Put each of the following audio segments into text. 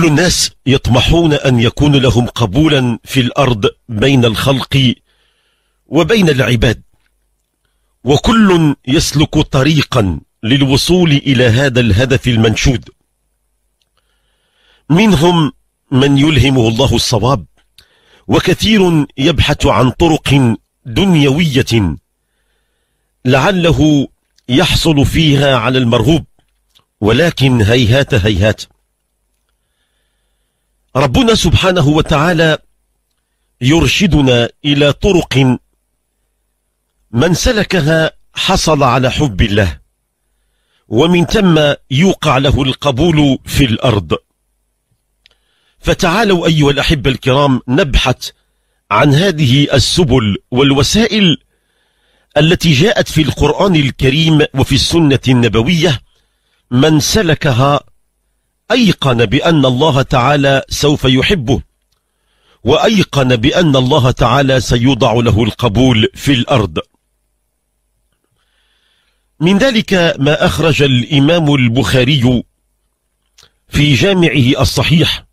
كل الناس يطمحون أن يكون لهم قبولا في الأرض بين الخلق وبين العباد وكل يسلك طريقا للوصول إلى هذا الهدف المنشود منهم من يلهمه الله الصواب وكثير يبحث عن طرق دنيوية لعله يحصل فيها على المرغوب ولكن هيهات هيهات ربنا سبحانه وتعالى يرشدنا إلى طرق من سلكها حصل على حب الله ومن ثم يوقع له القبول في الأرض فتعالوا أيها الأحبة الكرام نبحث عن هذه السبل والوسائل التي جاءت في القرآن الكريم وفي السنة النبوية من سلكها أيقن بأن الله تعالى سوف يحبه وأيقن بأن الله تعالى سيوضع له القبول في الأرض من ذلك ما أخرج الإمام البخاري في جامعه الصحيح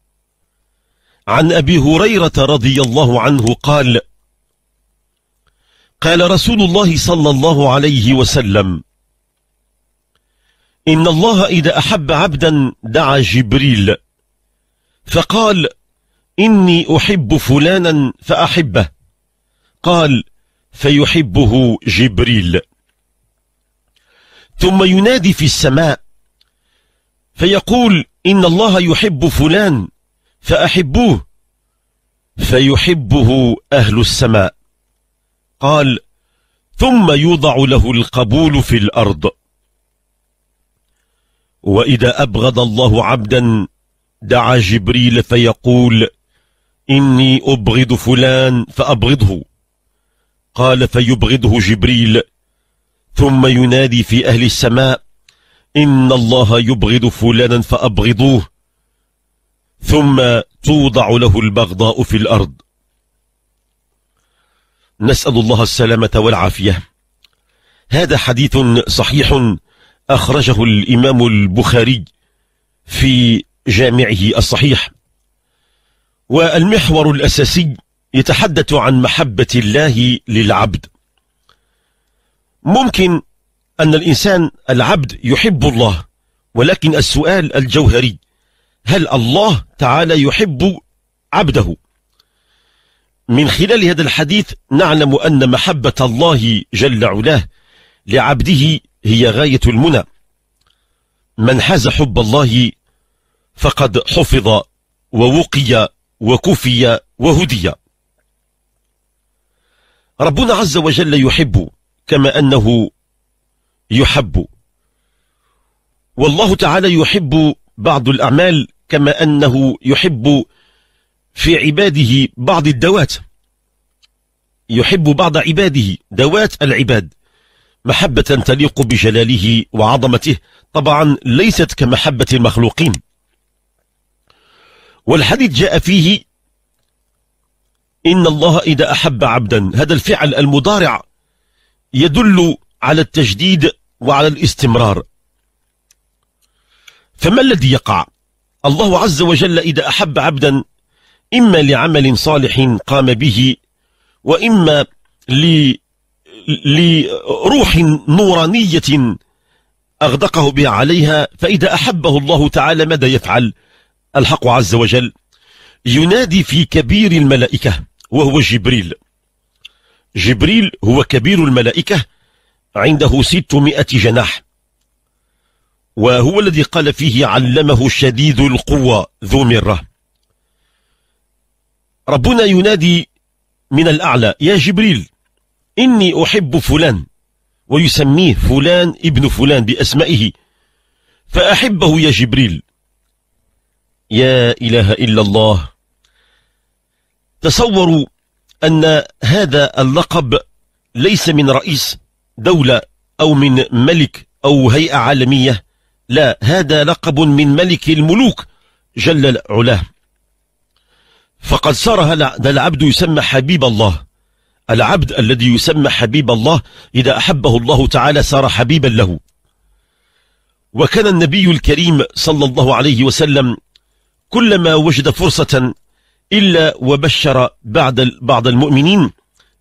عن أبي هريرة رضي الله عنه قال قال رسول الله صلى الله عليه وسلم إن الله إذا أحب عبدا دعا جبريل فقال إني أحب فلانا فأحبه قال فيحبه جبريل ثم ينادي في السماء فيقول إن الله يحب فلان فأحبوه فيحبه أهل السماء قال ثم يوضع له القبول في الأرض وإذا أبغض الله عبدا دعا جبريل فيقول إني أبغض فلان فأبغضه قال فيبغضه جبريل ثم ينادي في أهل السماء إن الله يبغض فلانا فأبغضوه ثم توضع له البغضاء في الأرض نسأل الله السلامة والعافية هذا حديث صحيح أخرجه الإمام البخاري في جامعه الصحيح والمحور الأساسي يتحدث عن محبة الله للعبد ممكن أن الإنسان العبد يحب الله ولكن السؤال الجوهري هل الله تعالى يحب عبده من خلال هذا الحديث نعلم أن محبة الله جل علاه لعبده هي غاية المنى من حاز حب الله فقد حفظ ووقي وكفي وهدي ربنا عز وجل يحب كما أنه يحب والله تعالى يحب بعض الأعمال كما أنه يحب في عباده بعض الدوات يحب بعض عباده دوات العباد محبة تليق بجلاله وعظمته طبعا ليست كمحبة المخلوقين والحديث جاء فيه إن الله إذا أحب عبدا هذا الفعل المضارع يدل على التجديد وعلى الاستمرار فما الذي يقع الله عز وجل إذا أحب عبدا إما لعمل صالح قام به وإما لروح نورانية أغدقه بها عليها فإذا أحبه الله تعالى ماذا يفعل الحق عز وجل ينادي في كبير الملائكة وهو جبريل جبريل هو كبير الملائكة عنده ستمائة جناح وهو الذي قال فيه علمه شديد القوى ذو مرة ربنا ينادي من الأعلى يا جبريل إني أحب فلان ويسميه فلان ابن فلان بأسمائه فأحبه يا جبريل يا إله إلا الله تصوروا أن هذا اللقب ليس من رئيس دولة أو من ملك أو هيئة عالمية لا هذا لقب من ملك الملوك جل علاه فقد صار هذا العبد يسمى حبيب الله العبد الذي يسمى حبيب الله إذا أحبه الله تعالى صار حبيبا له وكان النبي الكريم صلى الله عليه وسلم كلما وجد فرصة إلا وبشر بعد بعض المؤمنين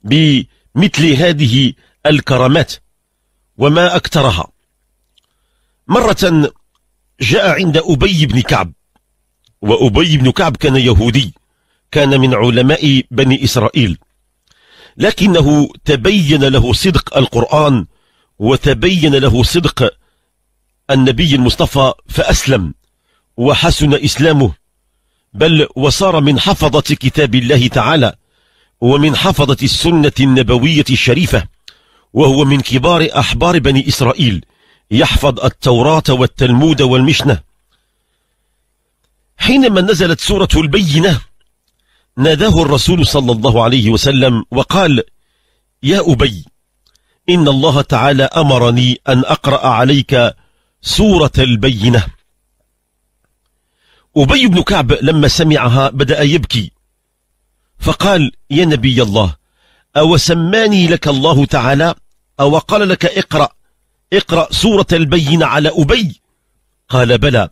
بمثل هذه الكرامات وما أكثرها مرة جاء عند أبي بن كعب وأبي بن كعب كان يهودي كان من علماء بني إسرائيل لكنه تبين له صدق القرآن وتبين له صدق النبي المصطفى فأسلم وحسن إسلامه بل وصار من حفظة كتاب الله تعالى ومن حفظة السنة النبوية الشريفة وهو من كبار أحبار بني إسرائيل يحفظ التوراة والتلمود والمشنة حينما نزلت سورة البينة ناداه الرسول صلى الله عليه وسلم وقال يا أبي إن الله تعالى أمرني أن أقرأ عليك سورة البينة أبي بن كعب لما سمعها بدأ يبكي فقال يا نبي الله أو سماني لك الله تعالى أو قال لك اقرأ اقرأ سورة البينة على أبي قال بلى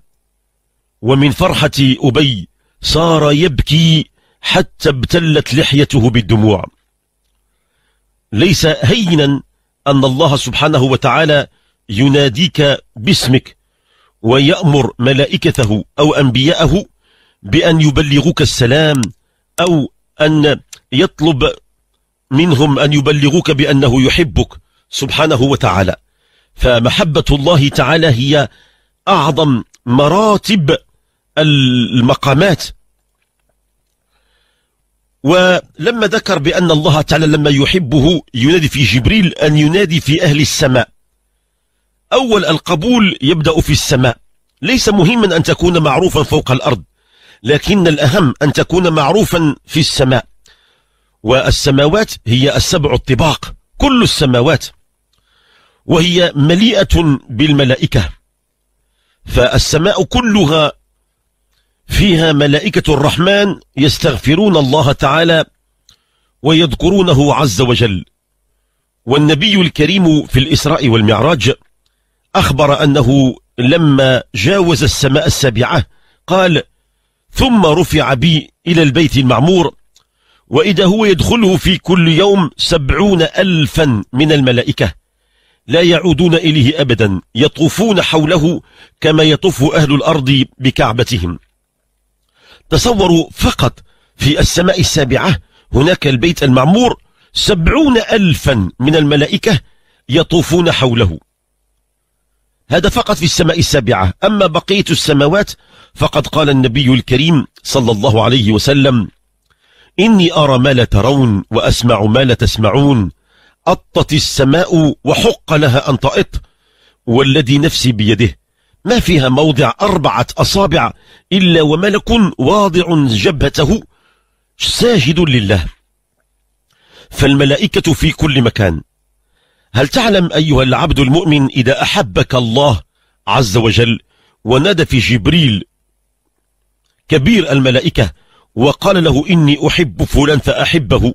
ومن فرحة أبي صار يبكي حتى ابتلت لحيته بالدموع ليس هينا أن الله سبحانه وتعالى يناديك باسمك ويأمر ملائكته أو أنبياءه بأن يبلغوك السلام أو أن يطلب منهم أن يبلغوك بأنه يحبك سبحانه وتعالى فمحبة الله تعالى هي أعظم مراتب المقامات ولما ذكر بأن الله تعالى لما يحبه ينادي في جبريل أن ينادي في أهل السماء أول القبول يبدأ في السماء ليس مهما أن تكون معروفا فوق الأرض لكن الأهم أن تكون معروفا في السماء والسماوات هي السبع الطباق كل السماوات وهي مليئة بالملائكة فالسماء كلها فيها ملائكة الرحمن يستغفرون الله تعالى ويذكرونه عز وجل والنبي الكريم في الإسراء والمعراج أخبر أنه لما جاوز السماء السابعة قال ثم رفع بي إلى البيت المعمور وإذا هو يدخله في كل يوم سبعون ألفا من الملائكة لا يعودون إليه أبدا يطوفون حوله كما يطوف أهل الأرض بكعبتهم تصوروا فقط في السماء السابعة هناك البيت المعمور سبعون ألفا من الملائكة يطوفون حوله هذا فقط في السماء السابعة أما بقية السماوات فقد قال النبي الكريم صلى الله عليه وسلم إني أرى ما لا ترون وأسمع ما لا تسمعون أطت السماء وحق لها أن تأط والذي نفسي بيده ما فيها موضع أربعة أصابع إلا وملك واضع جبهته ساجد لله فالملائكة في كل مكان هل تعلم أيها العبد المؤمن إذا أحبك الله عز وجل ونادى في جبريل كبير الملائكة وقال له إني أحب فلان فأحبه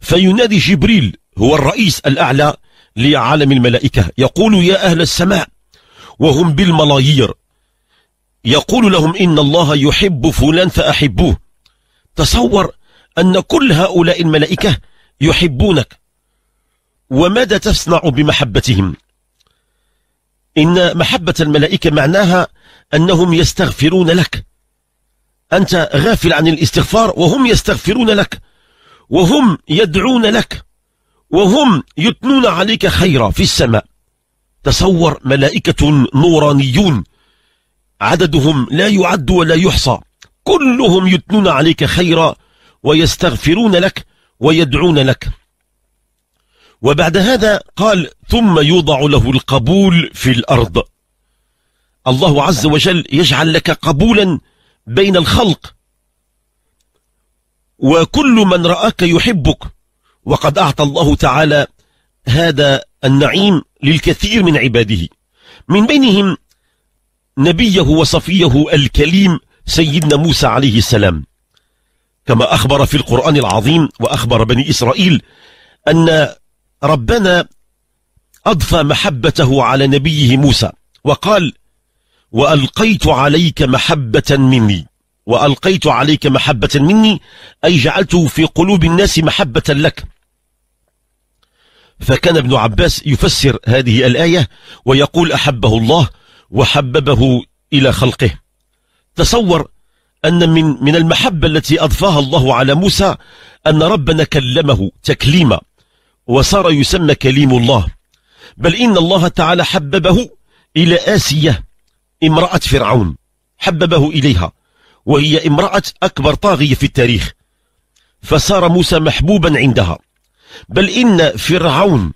فينادي جبريل هو الرئيس الأعلى لعالم الملائكة يقول يا أهل السماء وهم بالملايير يقول لهم إن الله يحب فلان فأحبوه تصور أن كل هؤلاء الملائكة يحبونك وماذا تصنع بمحبتهم إن محبة الملائكة معناها أنهم يستغفرون لك أنت غافل عن الاستغفار وهم يستغفرون لك وهم يدعون لك وهم يتنون عليك خيرا في السماء تصور ملائكة نورانيون عددهم لا يعد ولا يحصى كلهم يتنون عليك خيرا ويستغفرون لك ويدعون لك وبعد هذا قال ثم يوضع له القبول في الأرض الله عز وجل يجعل لك قبولا بين الخلق وكل من رآك يحبك وقد أعطى الله تعالى هذا النعيم للكثير من عباده من بينهم نبيه وصفيه الكليم سيدنا موسى عليه السلام كما أخبر في القرآن العظيم وأخبر بني إسرائيل أن ربنا أضفى محبته على نبيه موسى وقال وألقيت عليك محبة مني وألقيت عليك محبة مني أي جعلته في قلوب الناس محبة لك فكان ابن عباس يفسر هذه الآية ويقول أحبه الله وحببه إلى خلقه تصور أن من من المحبة التي أضفاها الله على موسى أن ربنا كلمه تكليما وصار يسمى كليم الله بل إن الله تعالى حببه إلى آسية امرأة فرعون حببه إليها وهي امرأة أكبر طاغية في التاريخ فصار موسى محبوبا عندها بل إن فرعون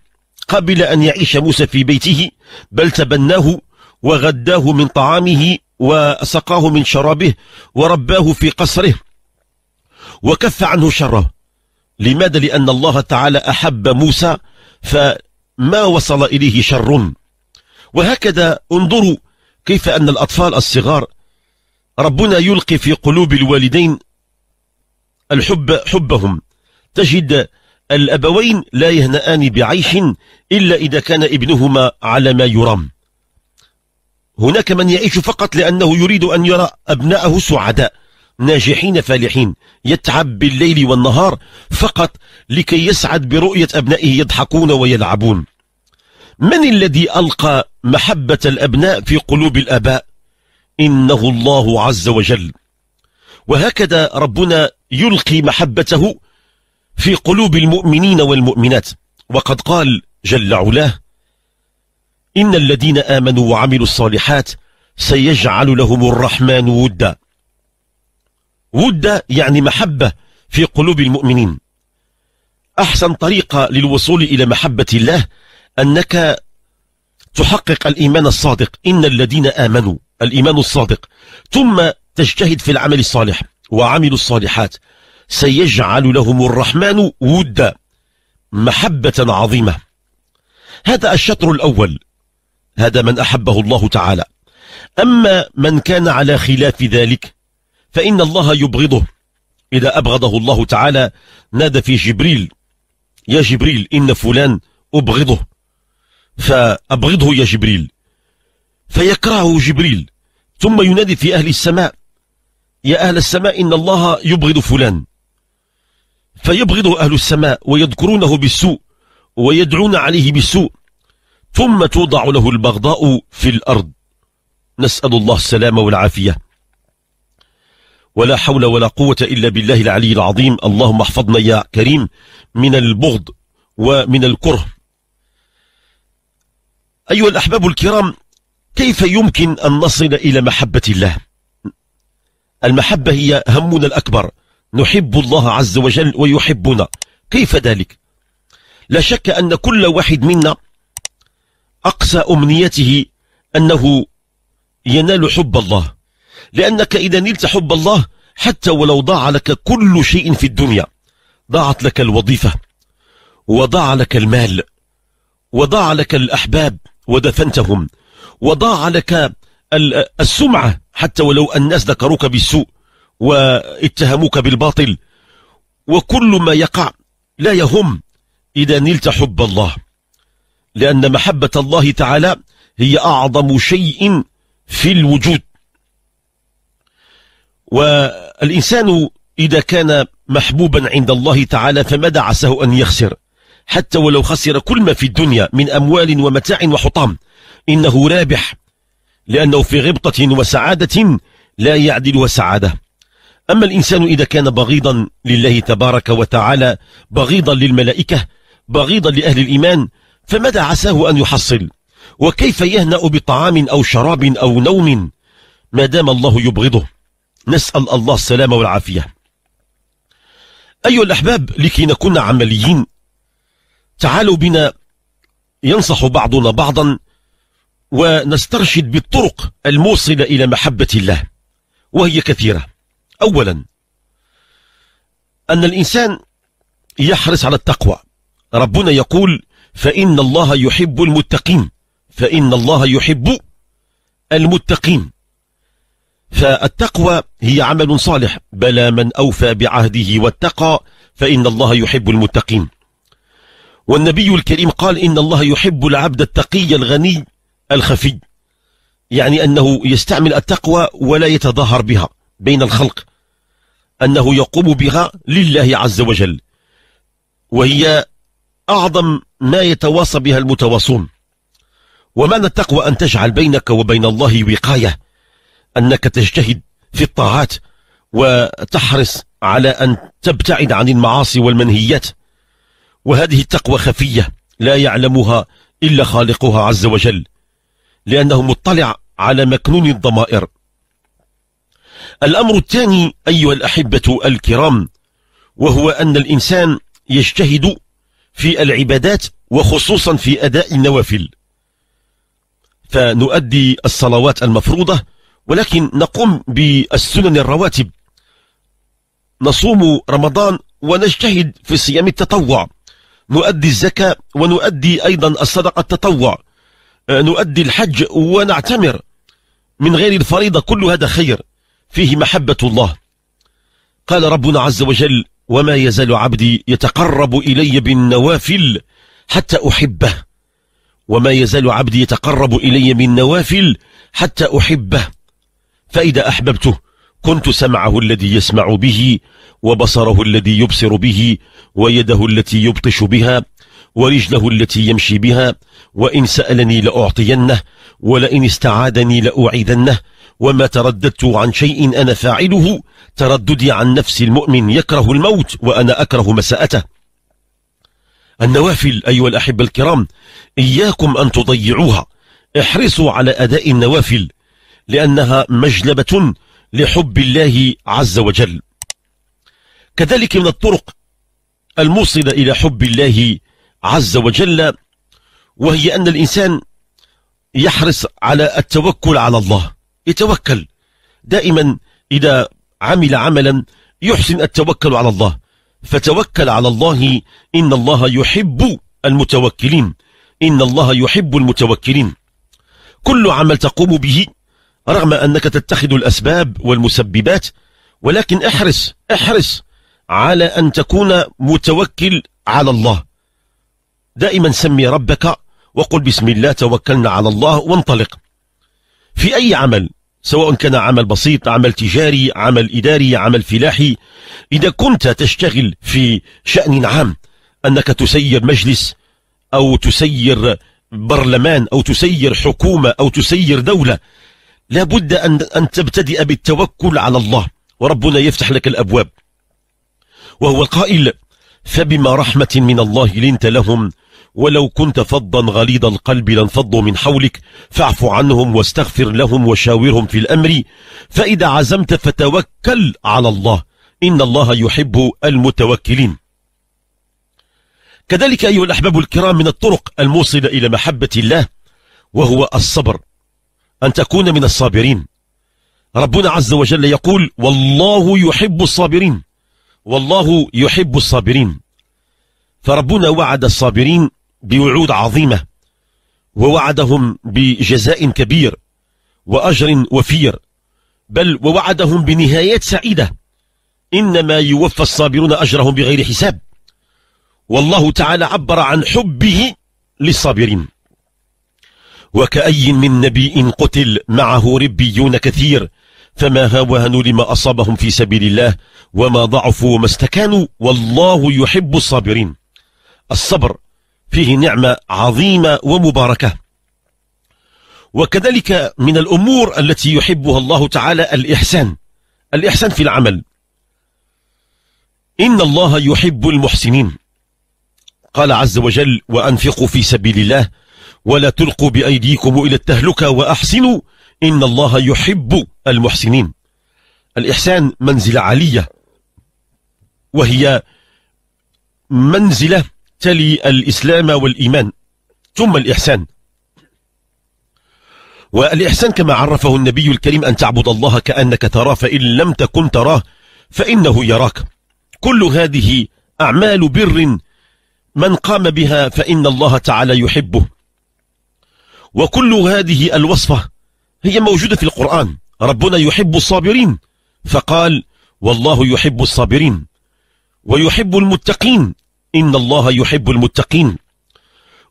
قبل أن يعيش موسى في بيته بل تبناه وغداه من طعامه وسقاه من شرابه ورباه في قصره وكف عنه شره لماذا لأن الله تعالى أحب موسى فما وصل إليه شر وهكذا انظروا كيف أن الأطفال الصغار ربنا يلقي في قلوب الوالدين الحب حبهم تجد الأبوين لا يهنأان بعيش إلا إذا كان ابنهما على ما يرام هناك من يعيش فقط لأنه يريد أن يرى أبناءه سعداء ناجحين فالحين يتعب بالليل والنهار فقط لكي يسعد برؤية أبنائه يضحكون ويلعبون من الذي ألقى محبة الأبناء في قلوب الأباء إنه الله عز وجل وهكذا ربنا يلقي محبته في قلوب المؤمنين والمؤمنات وقد قال جل علاه إن الذين آمنوا وعملوا الصالحات سيجعل لهم الرحمن ودا ودا يعني محبة في قلوب المؤمنين أحسن طريقة للوصول إلى محبة الله أنك تحقق الإيمان الصادق إن الذين آمنوا الإيمان الصادق ثم تجتهد في العمل الصالح وعملوا الصالحات سيجعل لهم الرحمن ودا محبة عظيمة هذا الشطر الأول هذا من أحبه الله تعالى أما من كان على خلاف ذلك فإن الله يبغضه إذا أبغضه الله تعالى نادى في جبريل يا جبريل إن فلان أبغضه فأبغضه يا جبريل فيكرهه جبريل ثم ينادي في أهل السماء يا أهل السماء إن الله يبغض فلان فيبغضه أهل السماء ويذكرونه بالسوء ويدعون عليه بالسوء ثم توضع له البغضاء في الأرض نسأل الله السلامة والعافية ولا حول ولا قوة إلا بالله العلي العظيم اللهم احفظنا يا كريم من البغض ومن الكره أيها الأحباب الكرام كيف يمكن أن نصل إلى محبة الله المحبة هي همنا الأكبر نحب الله عز وجل ويحبنا كيف ذلك لا شك أن كل واحد منا أقصى أمنيته أنه ينال حب الله لأنك إذا نلت حب الله حتى ولو ضاع لك كل شيء في الدنيا ضاعت لك الوظيفة وضاع لك المال وضاع لك الأحباب ودفنتهم وضاع لك السمعة حتى ولو الناس ذكروك بالسوء واتهموك بالباطل وكل ما يقع لا يهم إذا نلت حب الله لأن محبة الله تعالى هي أعظم شيء في الوجود والإنسان إذا كان محبوبا عند الله تعالى فماذا عساه أن يخسر حتى ولو خسر كل ما في الدنيا من أموال ومتاع وحطام إنه رابح لأنه في غبطة وسعادة لا يعدلها سعادة أما الإنسان إذا كان بغيضا لله تبارك وتعالى بغيضا للملائكة بغيضا لأهل الإيمان فماذا عساه أن يحصل وكيف يهنأ بطعام أو شراب أو نوم ما دام الله يبغضه نسأل الله السلامة والعافية أيها الأحباب لكي نكون عمليين تعالوا بنا ينصح بعضنا بعضا ونسترشد بالطرق الموصلة إلى محبة الله وهي كثيرة أولا أن الإنسان يحرص على التقوى ربنا يقول فإن الله يحب المتقين فإن الله يحب المتقين فالتقوى هي عمل صالح بلى من أوفى بعهده واتقى فإن الله يحب المتقين والنبي الكريم قال إن الله يحب العبد التقي الغني الخفي يعني أنه يستعمل التقوى ولا يتظاهر بها بين الخلق أنه يقوم بها لله عز وجل وهي أعظم ما يتواصى بها المتواصون ومعنى التقوى أن تجعل بينك وبين الله وقاية أنك تجتهد في الطاعات وتحرص على أن تبتعد عن المعاصي والمنهيات وهذه التقوى خفية لا يعلمها إلا خالقها عز وجل لأنه مطلع على مكنون الضمائر الأمر الثاني أيها الأحبة الكرام وهو أن الإنسان يجتهد في العبادات وخصوصا في أداء النوافل فنؤدي الصلوات المفروضة ولكن نقوم بالسنن الرواتب نصوم رمضان ونجتهد في صيام التطوع نؤدي الزكاة ونؤدي أيضا الصدقة التطوع آه، نؤدي الحج ونعتمر من غير الفريضة كل هذا خير فيه محبة الله قال ربنا عز وجل وما يزال عبدي يتقرب إلي بالنوافل حتى أحبه وما يزال عبدي يتقرب إلي من نوافل حتى أحبه فإذا أحببته كنت سمعه الذي يسمع به وبصره الذي يبصر به ويده التي يبطش بها ورجله التي يمشي بها وإن سألني لأعطينه ولئن استعادني لأعيدنه وما ترددت عن شيء أنا فاعله ترددي عن نفس المؤمن يكره الموت وأنا أكره مساءته النوافل أيها الأحبة الكرام إياكم أن تضيعوها احرصوا على أداء النوافل لأنها مجلبة لحب الله عز وجل كذلك من الطرق الموصلة إلى حب الله عز وجل وهي أن الإنسان يحرص على التوكل على الله يتوكل دائما إذا عمل عملا يحسن التوكل على الله فتوكل على الله إن الله يحب المتوكلين إن الله يحب المتوكلين كل عمل تقوم به رغم أنك تتخذ الأسباب والمسببات ولكن احرص احرص على أن تكون متوكل على الله دائما سمي ربك وقل بسم الله توكلنا على الله وانطلق في أي عمل سواء كان عمل بسيط عمل تجاري عمل إداري عمل فلاحي إذا كنت تشتغل في شأن عام أنك تسير مجلس أو تسير برلمان أو تسير حكومة أو تسير دولة لابد أن, أن تبتدئ بالتوكل على الله وربنا يفتح لك الأبواب وهو القائل فبما رحمة من الله لنت لهم ولو كنت فظا غليظ القلب لانفضوا من حولك فاعف عنهم واستغفر لهم وشاورهم في الأمر فإذا عزمت فتوكل على الله إن الله يحب المتوكلين كذلك أيها الأحباب الكرام من الطرق الموصلة إلى محبة الله وهو الصبر أن تكون من الصابرين ربنا عز وجل يقول والله يحب الصابرين والله يحب الصابرين فربنا وعد الصابرين بوعود عظيمة ووعدهم بجزاء كبير وأجر وفير بل ووعدهم بنهايات سعيدة إنما يوفى الصابرون أجرهم بغير حساب والله تعالى عبر عن حبه للصابرين وكأي من نبي قتل معه ربيون كثير فما هاوهنوا لما أصابهم في سبيل الله وما ضعفوا وما استكانوا والله يحب الصابرين الصبر فيه نعمة عظيمة ومباركة وكذلك من الأمور التي يحبها الله تعالى الإحسان الإحسان في العمل إن الله يحب المحسنين قال عز وجل وأنفقوا في سبيل الله ولا تلقوا بأيديكم إلى التهلكة وأحسنوا إن الله يحب المحسنين الإحسان منزلة عالية وهي منزلة تلي الإسلام والإيمان ثم الإحسان والإحسان كما عرفه النبي الكريم أن تعبد الله كأنك تراه فإن لم تكن تراه فإنه يراك كل هذه أعمال بر من قام بها فإن الله تعالى يحبه وكل هذه الوصفة هي موجودة في القرآن ربنا يحب الصابرين فقال والله يحب الصابرين ويحب المتقين إن الله يحب المتقين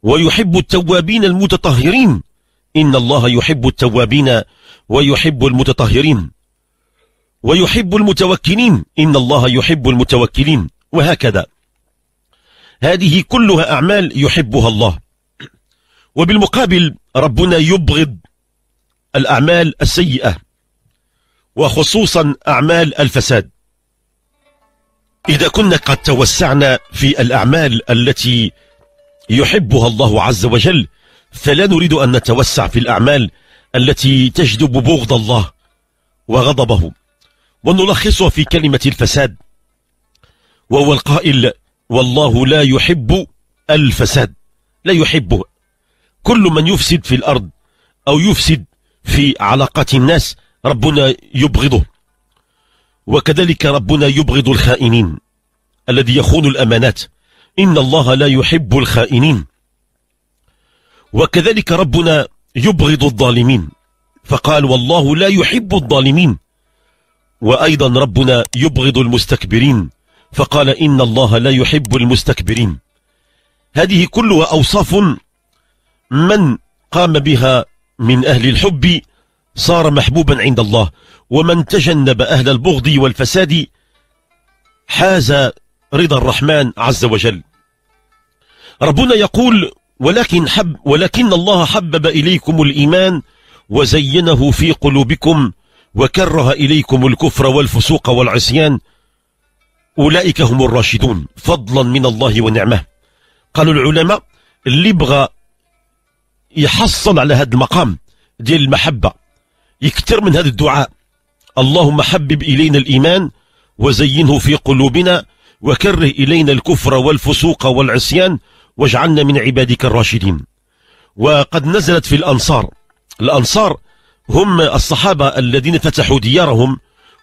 ويحب التوابين المتطهرين إن الله يحب التوابين ويحب المتطهرين ويحب المتوكلين إن الله يحب المتوكلين وهكذا هذه كلها أعمال يحبها الله وبالمقابل ربنا يبغض الأعمال السيئة وخصوصا أعمال الفساد إذا كنا قد توسعنا في الأعمال التي يحبها الله عز وجل فلا نريد أن نتوسع في الأعمال التي تجذب بغض الله وغضبه ونلخصها في كلمة الفساد وهو القائل والله لا يحب الفساد لا يحبه كل من يفسد في الأرض أو يفسد في علاقات الناس ربنا يبغضه وكذلك ربنا يبغض الخائنين الذي يخون الأمانات إن الله لا يحب الخائنين وكذلك ربنا يبغض الظالمين فقال والله لا يحب الظالمين وأيضا ربنا يبغض المستكبرين فقال إن الله لا يحب المستكبرين هذه كلها أوصاف من قام بها من أهل الحب صار محبوبا عند الله ومن تجنب أهل البغض والفساد حاز رضا الرحمن عز وجل ربنا يقول ولكن, حب ولكن الله حبب إليكم الإيمان وزينه في قلوبكم وكره إليكم الكفر والفسوق والعصيان أولئك هم الراشدون فضلا من الله ونعمه قالوا العلماء اللي بغى يحصل على هذا المقام ديال المحبة يكثر من هذا الدعاء اللهم حبب إلينا الإيمان وزينه في قلوبنا وكره إلينا الكفر والفسوق والعصيان واجعلنا من عبادك الراشدين وقد نزلت في الأنصار الأنصار هم الصحابة الذين فتحوا ديارهم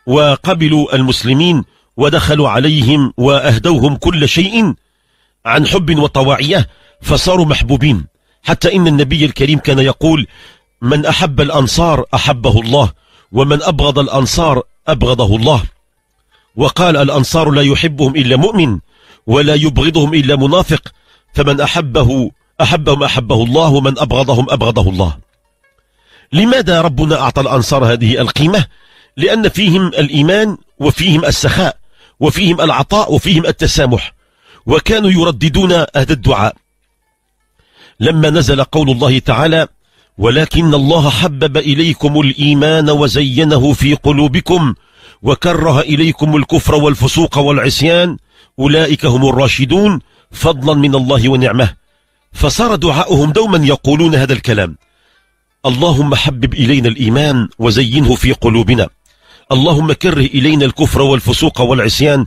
وقبلوا المسلمين ودخلوا عليهم وأهدوهم كل شيء عن حب وطواعية فصاروا محبوبين حتى إن النبي الكريم كان يقول من أحب الأنصار أحبه الله ومن أبغض الأنصار أبغضه الله وقال الأنصار لا يحبهم إلا مؤمن ولا يبغضهم إلا منافق فمن أحبه أحبهم أحبه الله ومن أبغضهم أبغضه الله لماذا ربنا أعطى الأنصار هذه القيمة؟ لأن فيهم الإيمان وفيهم السخاء وفيهم العطاء وفيهم التسامح وكانوا يرددون هذا الدعاء لما نزل قول الله تعالى ولكن الله حبب إليكم الإيمان وزينه في قلوبكم وكره إليكم الكفر والفسوق والعصيان أولئك هم الراشدون فضلا من الله ونعمه فصار دعاؤهم دوما يقولون هذا الكلام اللهم حبب إلينا الإيمان وزينه في قلوبنا اللهم كره إلينا الكفر والفسوق والعصيان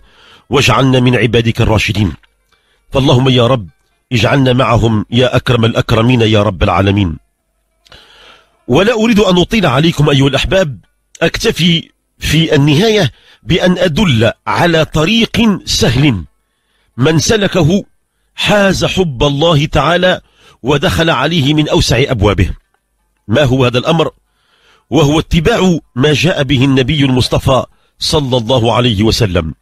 واجعلنا من عبادك الراشدين فاللهم يا رب اجعلنا معهم يا أكرم الأكرمين يا رب العالمين ولا أريد أن أطيل عليكم أيها الأحباب أكتفي في النهاية بأن أدل على طريق سهل من سلكه حاز حب الله تعالى ودخل عليه من أوسع أبوابه ما هو هذا الأمر؟ وهو اتباع ما جاء به النبي المصطفى صلى الله عليه وسلم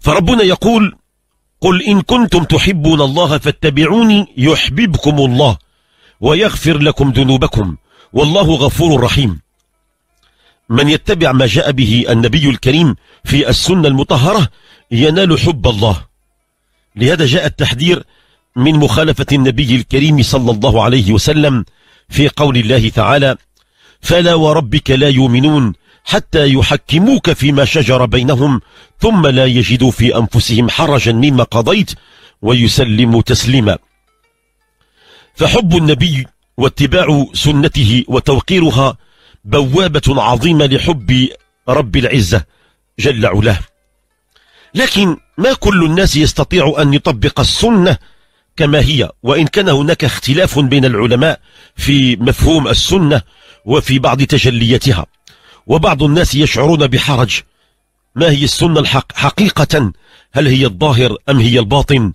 فربنا يقول قل إن كنتم تحبون الله فاتبعوني يحببكم الله ويغفر لكم ذنوبكم والله غفور رحيم من يتبع ما جاء به النبي الكريم في السنة المطهرة ينال حب الله لهذا جاء التحذير من مخالفة النبي الكريم صلى الله عليه وسلم في قول الله تعالى فلا وربك لا يؤمنون حتى يحكموك فيما شجر بينهم ثم لا يجدوا في أنفسهم حرجا مما قضيت ويسلموا تسليما فحب النبي واتباع سنته وتوقيرها بوابة عظيمة لحب رب العزة جل علاه لكن ما كل الناس يستطيع أن يطبق السنة كما هي وإن كان هناك اختلاف بين العلماء في مفهوم السنة وفي بعض تجلياتها وبعض الناس يشعرون بحرج ما هي السنة الحق حقيقة هل هي الظاهر أم هي الباطن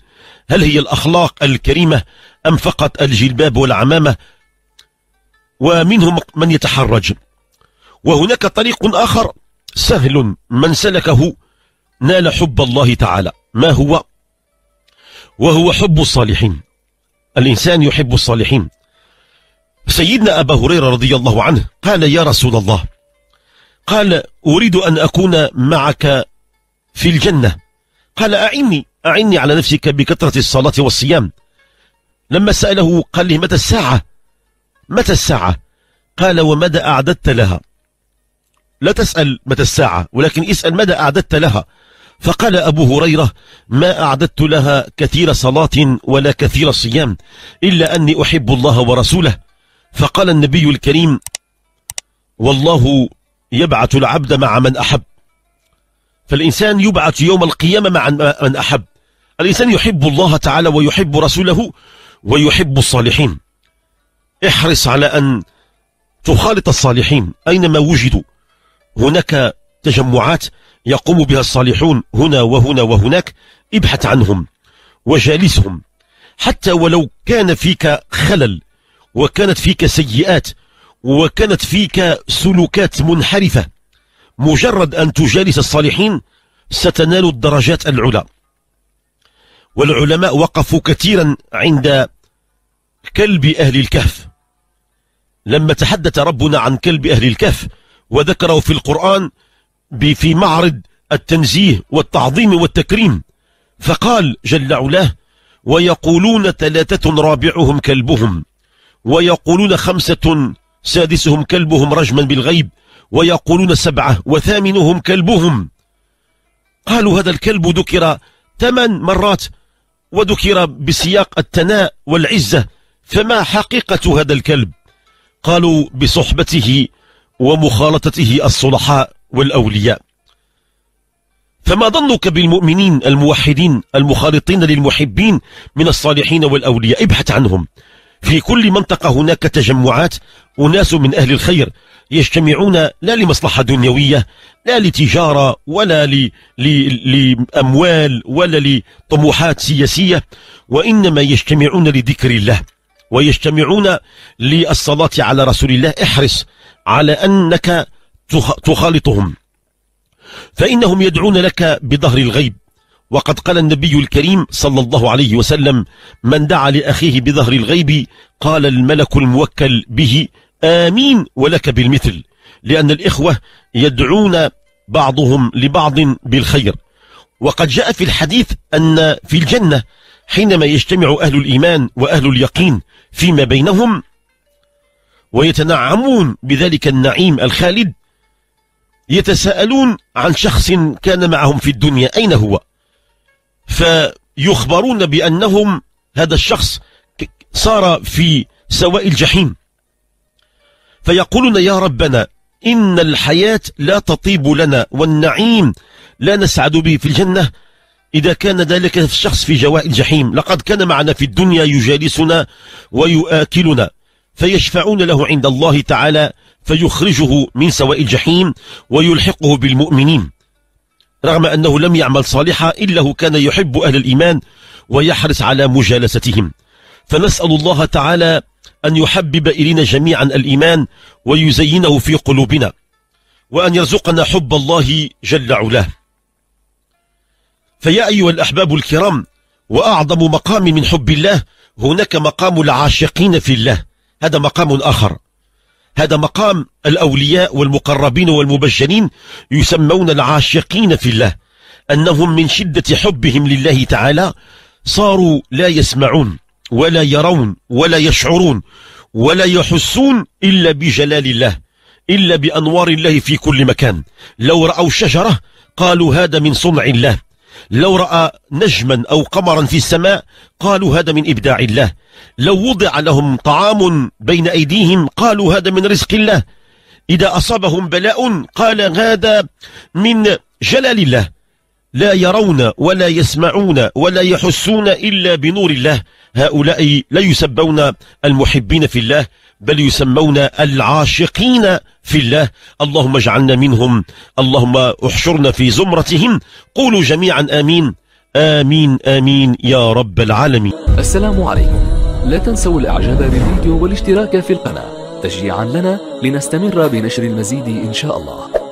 هل هي الأخلاق الكريمة أم فقط الجلباب والعمامة ومنهم من يتحرج وهناك طريق آخر سهل من سلكه نال حب الله تعالى ما هو وهو حب الصالحين الإنسان يحب الصالحين سيدنا أبا هريرة رضي الله عنه قال يا رسول الله قال أريد أن أكون معك في الجنة قال أعني أعني على نفسك بكثرة الصلاة والصيام لما سأله قال لي متى الساعة متى الساعة قال وماذا أعددت لها لا تسأل متى الساعة ولكن اسأل ماذا أعددت لها فقال أبو هريرة ما أعددت لها كثير صلاة ولا كثير صيام إلا أني أحب الله ورسوله فقال النبي الكريم والله يبعث العبد مع من أحب فالإنسان يبعث يوم القيامة مع من أحب الإنسان يحب الله تعالى ويحب رسوله ويحب الصالحين احرص على أن تخالط الصالحين أينما وجدوا هناك تجمعات يقوم بها الصالحون هنا وهنا وهناك ابحث عنهم وجالسهم حتى ولو كان فيك خلل وكانت فيك سيئات وكانت فيك سلوكات منحرفة مجرد أن تجالس الصالحين ستنال الدرجات العلى والعلماء وقفوا كثيرا عند كلب أهل الكهف لما تحدث ربنا عن كلب أهل الكهف وذكره في القرآن في معرض التنزيه والتعظيم والتكريم فقال جل علاه ويقولون ثلاثة رابعهم كلبهم ويقولون خمسة سادسهم كلبهم رجما بالغيب ويقولون سبعة وثامنهم كلبهم قالوا هذا الكلب ذكر ثمان مرات وذكر بسياق التناء والعزة فما حقيقة هذا الكلب قالوا بصحبته ومخالطته الصلحاء والأولياء فما ظنك بالمؤمنين الموحدين المخالطين للمحبين من الصالحين والأولياء ابحث عنهم في كل منطقة هناك تجمعات أناس من أهل الخير يجتمعون لا لمصلحة دنيوية لا لتجارة ولا لأموال ولا لطموحات سياسية وإنما يجتمعون لذكر الله ويجتمعون للصلاة على رسول الله احرص على أنك تخالطهم فإنهم يدعون لك بظهر الغيب وقد قال النبي الكريم صلى الله عليه وسلم من دعا لأخيه بظهر الغيب قال الملك الموكل به آمين ولك بالمثل لأن الإخوة يدعون بعضهم لبعض بالخير وقد جاء في الحديث أن في الجنة حينما يجتمع أهل الإيمان وأهل اليقين فيما بينهم ويتنعمون بذلك النعيم الخالد يتساءلون عن شخص كان معهم في الدنيا أين هو فيخبرون بأنهم هذا الشخص صار في سواء الجحيم فيقولون يا ربنا إن الحياة لا تطيب لنا والنعيم لا نسعد به في الجنة إذا كان ذلك الشخص في جواء الجحيم لقد كان معنا في الدنيا يجالسنا ويؤكلنا فيشفعون له عند الله تعالى فيخرجه من سواء الجحيم ويلحقه بالمؤمنين رغم أنه لم يعمل صالحا إلا هو كان يحب أهل الإيمان ويحرص على مجالستهم فنسأل الله تعالى أن يحبب إلينا جميعا الإيمان ويزينه في قلوبنا وأن يرزقنا حب الله جل علاه فيا أيها الأحباب الكرام وأعظم مقام من حب الله هناك مقام العاشقين في الله هذا مقام آخر هذا مقام الأولياء والمقربين والمبجلين يسمون العاشقين في الله أنهم من شدة حبهم لله تعالى صاروا لا يسمعون ولا يرون ولا يشعرون ولا يحسون إلا بجلال الله إلا بأنوار الله في كل مكان لو رأوا شجرة قالوا هذا من صنع الله لو رأى نجما أو قمرا في السماء قالوا هذا من إبداع الله لو وضع لهم طعام بين أيديهم قالوا هذا من رزق الله إذا أصابهم بلاء قال هذا من جلال الله لا يرون ولا يسمعون ولا يحسون إلا بنور الله هؤلاء لا يسبون المحبين في الله بل يسمون العاشقين في الله اللهم اجعلنا منهم اللهم احشرنا في زمرتهم قولوا جميعا آمين آمين آمين يا رب العالمين السلام عليكم لا تنسوا الإعجاب بالفيديو والاشتراك في القناة تشجيعا لنا لنستمر بنشر المزيد إن شاء الله